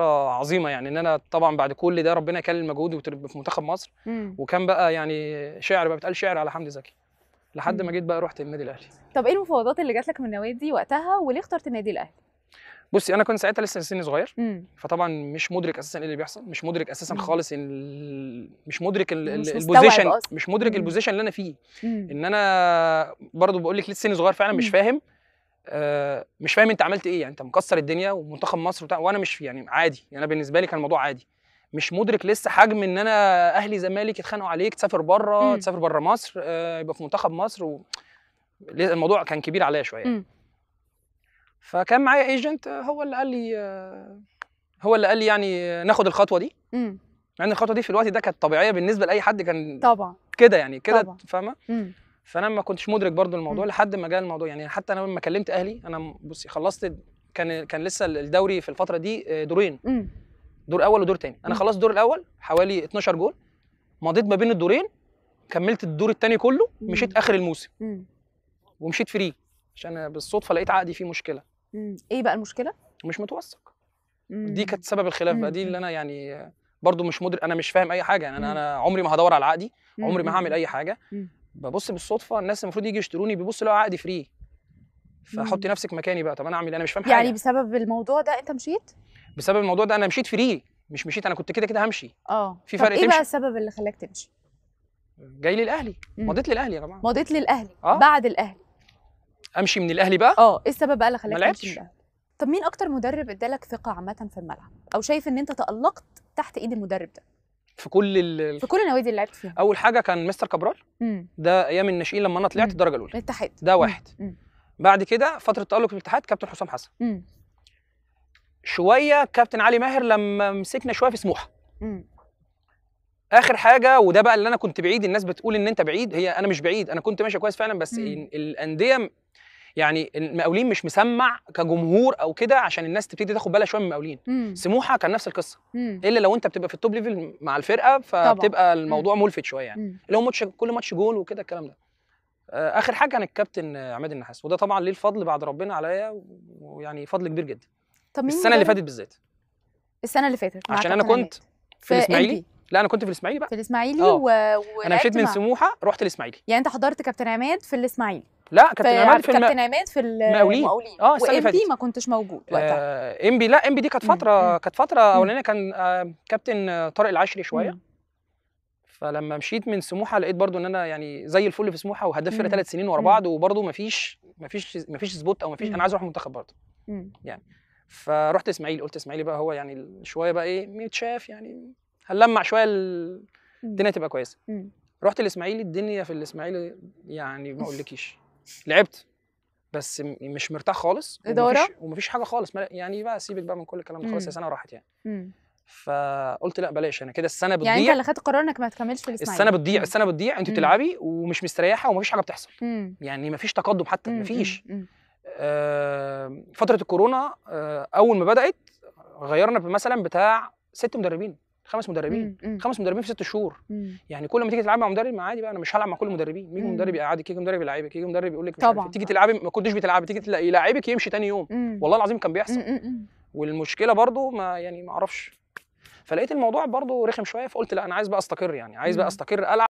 عظيمه يعني ان انا طبعا بعد كل ده ربنا كان مجهودي في منتخب مصر مم. وكان بقى يعني شعر بقى بيتقال شعر على حمدي زكي لحد ما جيت بقى رحت النادي الاهلي طب ايه المفاوضات اللي جات لك من النوادي وقتها وليه اخترت النادي الاهلي بصي انا كنت ساعتها لسه سني صغير مم. فطبعا مش مدرك اساسا ايه اللي بيحصل مش مدرك اساسا مم. خالص ان مش مدرك البوزيشن مش مدرك البوزيشن اللي انا فيه مم. ان انا برضو بقول لك لسه سني صغير فعلا مش فاهم آه، مش فاهم انت عملت ايه يعني انت مكسر الدنيا ومنتخب مصر وبتاع وانا مش يعني عادي يعني انا بالنسبه لي كان الموضوع عادي مش مدرك لسه حجم ان انا اهلي زمالك يتخانقوا عليك تسافر بره تسافر بره مصر آه، يبقى في منتخب مصر و... الموضوع كان كبير عليا شويه فكان معايا ايجنت آه، هو اللي قال لي هو اللي قال لي يعني ناخد الخطوه دي مع يعني ان الخطوه دي في الوقت ده كانت طبيعيه بالنسبه لاي حد كان طبعا كده يعني كده فاهمه فانا ما كنتش مدرك برضو الموضوع لحد ما جاء الموضوع يعني حتى انا لما كلمت اهلي انا بصي خلصت كان كان لسه الدوري في الفتره دي آه، دورين دور اول ودور تاني انا خلصت الدور الاول حوالي 12 جول مضيت ما بين الدورين كملت الدور الثاني كله مشيت اخر الموسم ومشيت فري عشان بالصدفه لقيت عقدي فيه مشكله ايه بقى المشكله مش متوثق دي كانت سبب الخلاف بقى دي اللي انا يعني برضو مش مدرك انا مش فاهم اي حاجه يعني انا انا عمري ما هدور على عقدي عمري ما هعمل اي حاجه ببص بالصدفه الناس المفروض يجي يشتروني بيبص لقوا عقدي فري فحطي نفسك مكاني بقى طب انا اعمل إيه؟ انا مش فاهم يعني حاجه يعني بسبب الموضوع ده انت مشيت بسبب الموضوع ده انا مشيت فري مش مشيت انا كنت كده كده همشي اه في فرق ايه بقى السبب اللي خلاك تمشي جاي للاهلي مضيت للاهلي يا جماعه مضيت للاهلي آه؟ بعد الاهلي امشي من الاهلي بقى اه ايه السبب بقى اللي خلاك تمشي من طب مين اكتر مدرب ادالك ثقه عامه في الملعب او شايف ان انت تالقت تحت ايد المدرب ده في كل ال... في كل النوادي اللي لعبت فيها اول حاجه كان مستر كابرال ده ايام الناشئين لما انا طلعت الدرجه الاولى الاتحاد ده واحد مم. بعد كده فتره تالق الاتحاد كابتن حسام حسن مم. شويه كابتن علي ماهر لما مسكنا شويه في سموحه اخر حاجه وده بقى اللي انا كنت بعيد الناس بتقول ان انت بعيد هي انا مش بعيد انا كنت ماشي كويس فعلا بس الانديه يعني المقاولين مش مسمع كجمهور او كده عشان الناس تبتدي تاخد بالها شويه من المقاولين سموحه كان نفس القصه الا لو انت بتبقى في التوب ليفل مع الفرقه فبتبقى الموضوع ملفت شويه يعني اللي هو ماتش كل ماتش جول وكده الكلام ده آه، اخر حاجه كان الكابتن عماد النحاس وده طبعا ليه الفضل بعد ربنا عليا ويعني فضل كبير جدا طب مين السنه اللي فاتت بالذات السنه اللي فاتت عشان انا كنت في الاسماعيلي لا انا كنت في الاسماعيلي بقى في الاسماعيلي و... آه. و... انا مشيت من سموحه رحت الاسماعيلي يعني انت حضرت كابتن عماد في الاسماعيلي لا كابتن عماد في كابتن عماد في المقاولين اه السنه اللي فاتت ما كنتش موجود آه، وقتها آه لا امبي دي كانت فتره كانت فتره اولانيه كان آه كابتن طارق العشري شويه فلما مشيت من سموحه لقيت برضو ان انا يعني زي الفل في سموحه وهداف فرقه ثلاث سنين ورا بعض وبرضو مفيش مفيش مفيش سبوت او مفيش انا عايز اروح المنتخب برضو يعني فرحت اسماعيل قلت اسماعيل بقى هو يعني شويه بقى ايه متشاف يعني هنلمع شويه الدنيا تبقى كويسه رحت الاسماعيلي الدنيا في الاسماعيلي يعني ما اقولكيش لعبت بس مش مرتاح خالص اداره ومفيش, ومفيش حاجه خالص يعني بقى سيبك بقى من كل الكلام ده خلاص يا سنه راحت يعني مم. فقلت لا بلاش انا كده السنه يعني بتضيع يعني انت اللي خدت قرار انك ما تكملش في الاسماعيلي السنه بتضيع السنه بتضيع انت بتلعبي ومش مستريحه ومفيش حاجه بتحصل مم. يعني مفيش تقدم حتى مم. مفيش مم. آه فتره الكورونا آه اول ما بدات غيرنا مثلا بتاع ست مدربين خمس مدربين مم. خمس مدربين في ست شهور مم. يعني كل ما تيجي تلعب مع مدرب عادي بقى انا مش هلعب مع كل المدربين مين مدرب يقعدك يجي مدرب يلعبك يجي مدرب يقول لك طبعا إيه. تيجي تلعبي ما كنتش بتلعبي تيجي لاعبك يمشي تاني يوم مم. والله العظيم كان بيحصل مم. والمشكله برضو ما يعني ما اعرفش فلقيت الموضوع برضو رخم شويه فقلت لا انا عايز بقى استقر يعني عايز بقى استقر العب